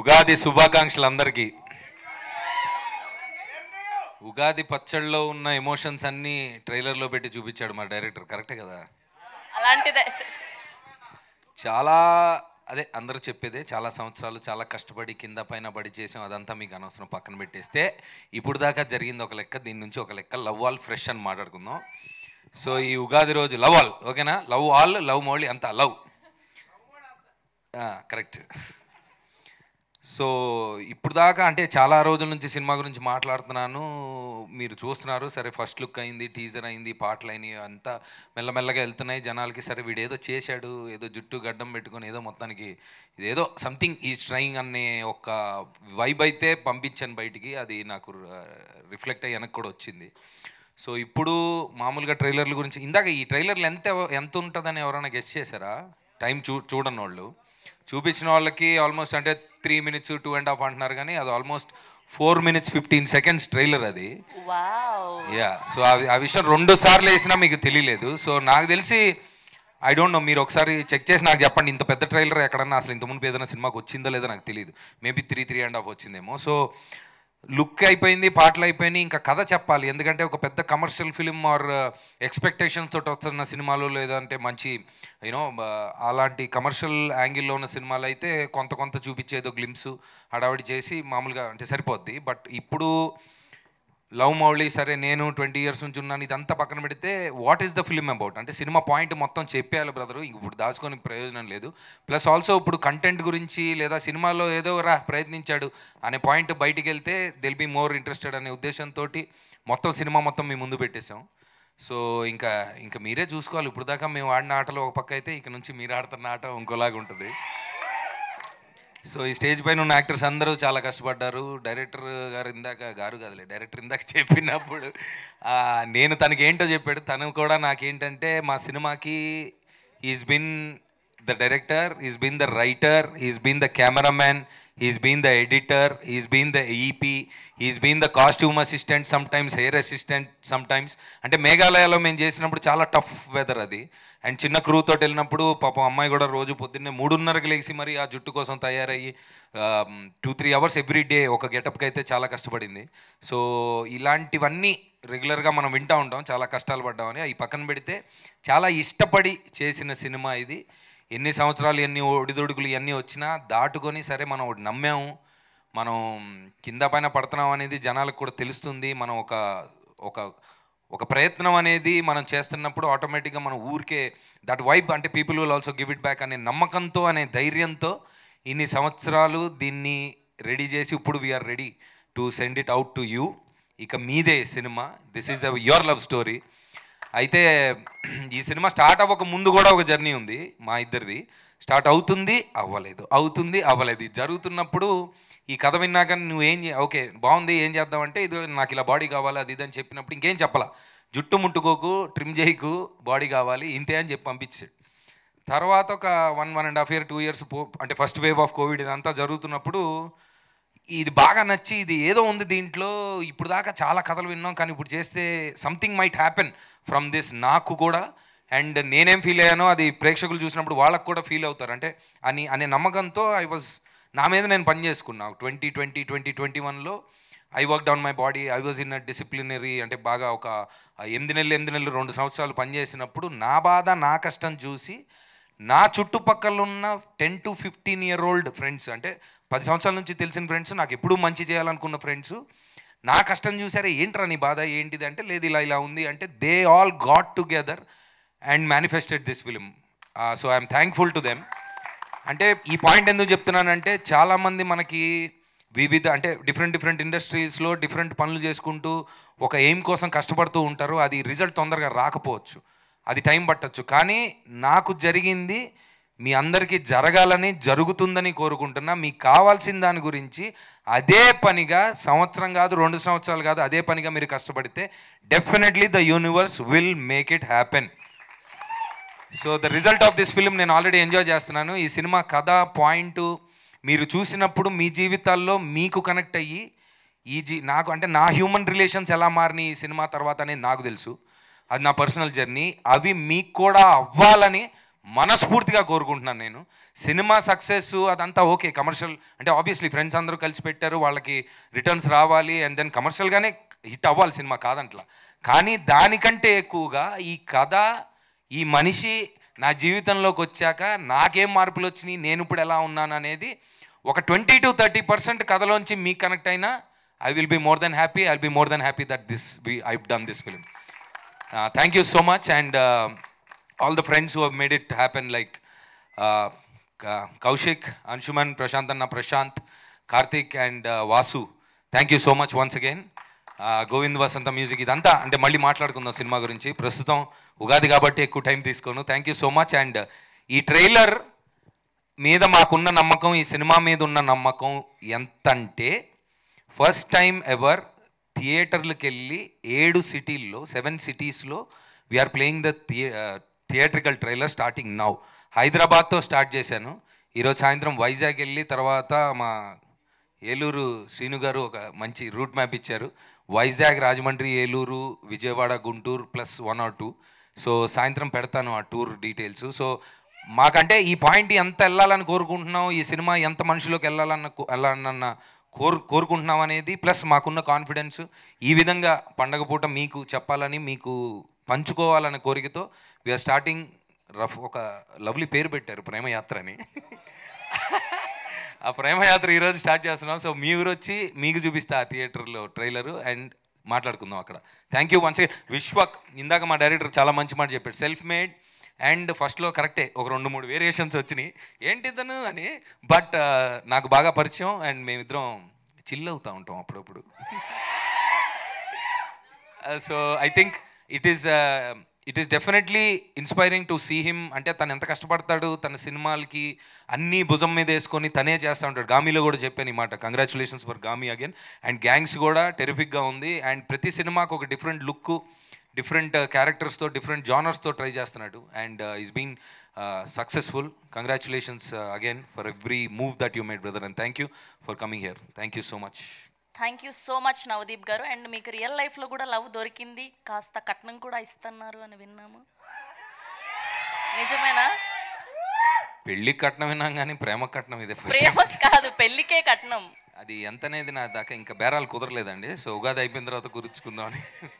ఉగాది శుభాకాంక్షలు అందరికీ ఉగాది పచ్చళ్ళలో ఉన్న ఎమోషన్స్ అన్నీ ట్రైలర్లో పెట్టి చూపించాడు మా డైరెక్టర్ కరెక్టే కదా అలాంటిదే చాలా అదే అందరూ చెప్పేదే చాలా సంవత్సరాలు చాలా కష్టపడి కింద పైన పడి చేసాం అదంతా మీకు అనవసరం పక్కన పెట్టేస్తే ఇప్పుడు దాకా జరిగింది ఒక లెక్క దీని నుంచి ఒక లెక్క లవ్ ఆల్ ఫ్రెష్ అని మాట్లాడుకుందాం సో ఈ ఉగాది రోజు లవ్ ఆల్ ఓకేనా లవ్ ఆల్ లవ్ మౌళి అంతా లవ్ కరెక్ట్ సో ఇప్పుడు దాకా అంటే చాలా రోజుల నుంచి సినిమా గురించి మాట్లాడుతున్నాను మీరు చూస్తున్నారు సరే ఫస్ట్ లుక్ అయింది టీజర్ అయింది పాటలు అయినాయి అంతా మెల్లమెల్లగా వెళ్తున్నాయి జనాలకి సరే వీడేదో చేశాడు ఏదో జుట్టు గడ్డం పెట్టుకొని ఏదో మొత్తానికి ఇదేదో సంథింగ్ ఈ ట్రయింగ్ అనే ఒక వైబ్ అయితే పంపించాను బయటికి అది నాకు రిఫ్లెక్ట్ అయ్యి వెనక్కి కూడా వచ్చింది సో ఇప్పుడు మామూలుగా ట్రైలర్ల గురించి ఇందాక ఈ ట్రైలర్లు ఎంత ఎంత ఉంటుందని ఎవరైనా గెస్ట్ చేశారా టైం చూ చూడని వాళ్ళు చూపించిన వాళ్ళకి ఆల్మోస్ట్ అంటే three minutes two and half అంటున్నారు కానీ అది almost four minutes fifteen seconds trailer అది యా సో అది ఆ విషయం రెండు సార్లు వేసినా మీకు తెలియలేదు సో నాకు తెలిసి ఐ డోంట్ నో మీరు ఒకసారి చెక్ చేసి నాకు చెప్పండి ఇంత పెద్ద ట్రైలర్ ఎక్కడన్నా అసలు ఇంత ముందు ఏదైనా సినిమాకి వచ్చిందో లేదో నాకు తెలియదు maybe three three and half వచ్చిందేమో సో లుక్ అయిపోయింది పాటలు అయిపోయినాయి ఇంకా కథ చెప్పాలి ఎందుకంటే ఒక పెద్ద commercial film or expectations uh, తోటి వస్తున్న సినిమాలు లేదంటే మంచి యూనో అలాంటి కమర్షియల్ యాంగిల్లో ఉన్న సినిమాలు అయితే కొంత కొంత చూపించేదో గ్లిమ్స్ హడావిడి చేసి మామూలుగా అంటే సరిపోద్ది బట్ ఇప్పుడు లవ్ మౌళి సరే నేను ట్వంటీ ఇయర్స్ నుంచి ఉన్నాను ఇదంతా పక్కన పెడితే what is the film about అంటే సినిమా పాయింట్ మొత్తం చెప్పేయాలి బ్రదరు ఇప్పుడు దాచుకొని ప్రయోజనం లేదు ప్లస్ ఆల్సో ఇప్పుడు కంటెంట్ గురించి లేదా సినిమాలో ఏదో రా ప్రయత్నించాడు అనే పాయింట్ బయటికి వెళ్తే దిల్ బీ మోర్ ఇంట్రెస్టెడ్ అనే ఉద్దేశంతో మొత్తం సినిమా మొత్తం మేము ముందు పెట్టేశాం సో ఇంకా ఇంకా మీరే చూసుకోవాలి ఇప్పుడు దాకా మేము ఆడిన ఆటలు ఒక పక్క అయితే ఇక నుంచి మీరు ఆడుతున్న ఆట ఇంకోలాగా ఉంటుంది సో ఈ స్టేజ్ పైన ఉన్న యాక్టర్స్ అందరూ చాలా కష్టపడ్డారు డైరెక్టర్ గారు ఇందాక గారు కదలే డైరెక్టర్ ఇందాక చెప్పినప్పుడు నేను తనకి ఏంటో చెప్పాడు తను కూడా నాకేంటంటే మా సినిమాకి is been the is been the writer is been the cameraman is been the editor is been the EP is been the costume assistant sometimes hair assistant sometimes అంటే మేఘాలయాలో మేము చేసినప్పుడు చాలా టఫ్ వెదర్ అది and చిన్న క్రూతో వెళ్ళినప్పుడు పాపం అమ్మాయి కూడా రోజు పొద్దున్నే మూడున్నరకు లేచి మరి ఆ జుట్టు కోసం తయారయ్యి two three hours every day ఒక గెటప్కి అయితే చాలా కష్టపడింది సో ఇలాంటివన్నీ రెగ్యులర్గా మనం వింటూ ఉంటాం చాలా కష్టాలు పడ్డామని ఈ పక్కన పెడితే చాలా ఇష్టపడి చేసిన సినిమా ఇది ఎన్ని సంవత్సరాలు ఎన్ని ఒడిదొడుకులు ఇవన్నీ వచ్చినా దాటుకొని సరే మనం నమ్మాము మనం కింద పైన పడుతున్నాం అనేది జనాలకు కూడా తెలుస్తుంది మనం ఒక ఒక ఒక ప్రయత్నం అనేది మనం చేస్తున్నప్పుడు ఆటోమేటిక్గా మనం ఊరికే దట్ వైబ్ అంటే people will also give it back అనే నమ్మకంతో అనే ధైర్యంతో ఇన్ని సంవత్సరాలు దీన్ని రెడీ చేసి ఇప్పుడు we're ready to send it out to you ఇక మీదే cinema this is a your love story అయితే ఈ సినిమా స్టార్ట్ అవ్వక ముందు కూడా ఒక జర్నీ ఉంది మా ఇద్దరిది స్టార్ట్ అవుతుంది అవ్వలేదు అవుతుంది అవ్వలేదు జరుగుతున్నప్పుడు ఈ కథ విన్నాక నువ్వు ఏం ఓకే బాగుంది ఏం చేద్దాం అంటే ఇది నాకు ఇలా బాడీ కావాలి అది ఇది అని చెప్పినప్పుడు ఇంకేం చెప్పాల జుట్టు ముట్టుకోకు ట్రిమ్ చేయకు బాడీ కావాలి ఇంతే అని చెప్పి పంపించాడు తర్వాత ఒక one one and half year two years పో అంటే ఫస్ట్ వేవ్ ఆఫ్ కోవిడ్ ఇదంతా జరుగుతున్నప్పుడు ఇది బాగా నచ్చి ఇది ఏదో ఉంది దీంట్లో ఇప్పుడు దాకా చాలా కథలు విన్నాం కానీ ఇప్పుడు చేస్తే something might happen from this నాకు కూడా అండ్ నేనేం ఫీల్ అయ్యానో అది ప్రేక్షకులు చూసినప్పుడు వాళ్ళకు కూడా ఫీల్ అవుతారు అంటే అని అనే నమ్మకంతో ఐ వాజ్ నా మీద నేను పని చేసుకున్నాను ట్వంటీ ట్వంటీ ట్వంటీ ట్వంటీ వన్లో I work down my body I was in a disciplinary అంటే బాగా ఒక ఎనిమిది నెలలు ఎనిమిది నెలలు రెండు సంవత్సరాలు పనిచేసినప్పుడు నా బాధ నా కష్టం చూసి నా చుట్టుపక్కల ఉన్న ten to fifteen year old friends అంటే పది సంవత్సరాల నుంచి తెలిసిన ఫ్రెండ్స్ నాకు ఎప్పుడూ మంచి చేయాలనుకున్న ఫ్రెండ్స్ నా కష్టం చూసారా ఏంట్రా నీ బాధ ఏంటిది అంటే లేదు ఇలా ఇలా ఉంది అంటే they all got together and manifested this film so I'm thankful to them అంటే ఈ పాయింట్ ఎందుకు చెప్తున్నానంటే చాలామంది మనకి వివిధ అంటే డిఫరెంట్ డిఫరెంట్ ఇండస్ట్రీస్లో డిఫరెంట్ పనులు చేసుకుంటూ ఒక ఎయిమ్ కోసం కష్టపడుతూ ఉంటారు అది రిజల్ట్ తొందరగా రాకపోవచ్చు అది టైం పట్టచ్చు కానీ నాకు జరిగింది మీ అందరికీ జరగాలని జరుగుతుందని కోరుకుంటున్నా మీకు కావాల్సిన దాని గురించి అదే పనిగా సంవత్సరం కాదు రెండు సంవత్సరాలు కాదు అదే పనిగా మీరు కష్టపడితే definitely the universe will make it happen so the result of this film నేను ఆల్రెడీ ఎంజాయ్ చేస్తున్నాను ఈ సినిమా కథ పాయింట్ మీరు చూసినప్పుడు మీ జీవితాల్లో మీకు కనెక్ట్ అయ్యి ఈ జీ నాకు అంటే నా హ్యూమన్ రిలేషన్స్ ఎలా మారినాయి ఈ సినిమా తర్వాత అనేది నాకు తెలుసు అది నా పర్సనల్ జర్నీ అవి మీకు కూడా అవ్వాలని మనస్ఫూర్తిగా కోరుకుంటున్నాను నేను సినిమా సక్సెస్ అదంతా ఓకే కమర్షియల్ అంటే ఆబ్వియస్లీ ఫ్రెండ్స్ అందరూ కలిసి పెట్టారు వాళ్ళకి రిటర్న్స్ రావాలి అండ్ దెన్ కమర్షియల్గానే హిట్ అవ్వాలి సినిమా కాదంట్లా కానీ దానికంటే ఎక్కువగా ఈ కథ ఈ మనిషి నా జీవితంలోకి వచ్చాక నాకేం మార్పులు వచ్చినాయి నేను ఇప్పుడు ఎలా ఉన్నాను అనేది ఒక ట్వంటీ టు థర్టీ పర్సెంట్ కథలోంచి మీకు కనెక్ట్ అయినా I will be more than happy I will be more than happy that this be I done this film thank you so much and all the friends who made it happen like Kaushik Anshuman Prashant అన్న Prashant Karthik and Vasu thank you so much once again Govind Vasantha music ఇదంతా అంటే మళ్ళీ మాట్లాడుకుందాం cinema గురించి ప్రస్తుతం ఉగాది కాబట్టి ఎక్కువ time తీసుకోను thank you so much and ఈ ట్రైలర్ మీద మాకున్న నమ్మకం ఈ సినిమా మీద ఉన్న నమ్మకం ఎంత అంటే ఫస్ట్ టైం ఎవర్ థియేటర్లకు వెళ్ళి ఏడు సిటీల్లో సెవెన్ సిటీస్లో we're playing the theatrical trailer starting now హైదరాబాద్తో స్టార్ట్ చేశాను ఈరోజు సాయంత్రం వైజాగ్ వెళ్ళి తర్వాత మా ఏలూరు శ్రీను గారు ఒక మంచి రూట్ మ్యాప్ ఇచ్చారు Vizag Rajahmundry Eluru Vijayawada Guntur plus one or two so సాయంత్రం పెడతాను ఆ టూర్ డీటెయిల్స్ సో మాకంటే ఈ పాయింట్ ఎంత వెళ్ళాలని కోరుకుంటున్నాం ఈ సినిమా ఎంత మనుషులకు వెళ్ళాలన్న వెళ్ళాలన్న కోరు కోరుకుంటున్నాం అనేది ప్లస్ మాకున్న కాన్ఫిడెన్స్ ఈ విధంగా పండగ పూట మీకు చెప్పాలని మీకు పంచుకోవాలనే కోరికతో వీఆర్ స్టార్టింగ్ రఫ్ ఒక లవ్లీ పేరు పెట్టారు ప్రేమయాత్ర అని ఆ ప్రేమయాత్ర ఈరోజు స్టార్ట్ చేస్తున్నాం సో మీ ఊరు వచ్చి మీకు చూపిస్తా ఆ థియేటర్లో ట్రైలరు అండ్ మాట్లాడుకుందాం అక్కడ థ్యాంక్ యూ వన్స్ విశ్వక్ ఇందాక మా డైరెక్టర్ చాలా మంచి మాట చెప్పాడు సెల్ఫ్ మేడ్ అండ్ ఫస్ట్లో కరెక్టే ఒక రెండు మూడు వేరియేషన్స్ వచ్చినాయి ఏంటి తను అని బట్ నాకు బాగా పరిచయం అండ్ మేమిద్దరం చిల్ అవుతూ ఉంటాం అప్పుడప్పుడు so I think it is it is definitely inspiring to see him అంటే తను ఎంత కష్టపడతాడు తన సినిమాలకి అన్ని భుజం మీద వేసుకొని తనే చేస్తూ ఉంటాడు గామీలో కూడా చెప్పాను ఈ మాట congratulations for Gaami again and gangs కూడా టెరిఫిక్గా ఉంది అండ్ ప్రతి సినిమాకు ఒక డిఫరెంట్ లుక్ డిఫరెంట్ క్యారెక్టర్స్తో డిఫరెంట్ జానర్స్తో ట్రై చేస్తున్నాడు and is been successful congratulations again for every move that you made brother and thank you for coming here thank you so much thank you so much Navdeep గారు and మీకు real లైఫ్లో కూడా love దొరికింది కాస్త కట్నం కూడా ఇస్తున్నారు అని విన్నాము నిజమేనా పెళ్లి కట్నం విన్నాం కానీ ప్రేమ కట్నం ఇదే ప్రేమ కాదు పెళ్లికే కట్నం అది ఎంత అనేది నా దాకా ఇంకా బేరాలు కుదరలేదండి సో ఉగాది అయిపోయిన తర్వాత కుదుర్చుకుందామని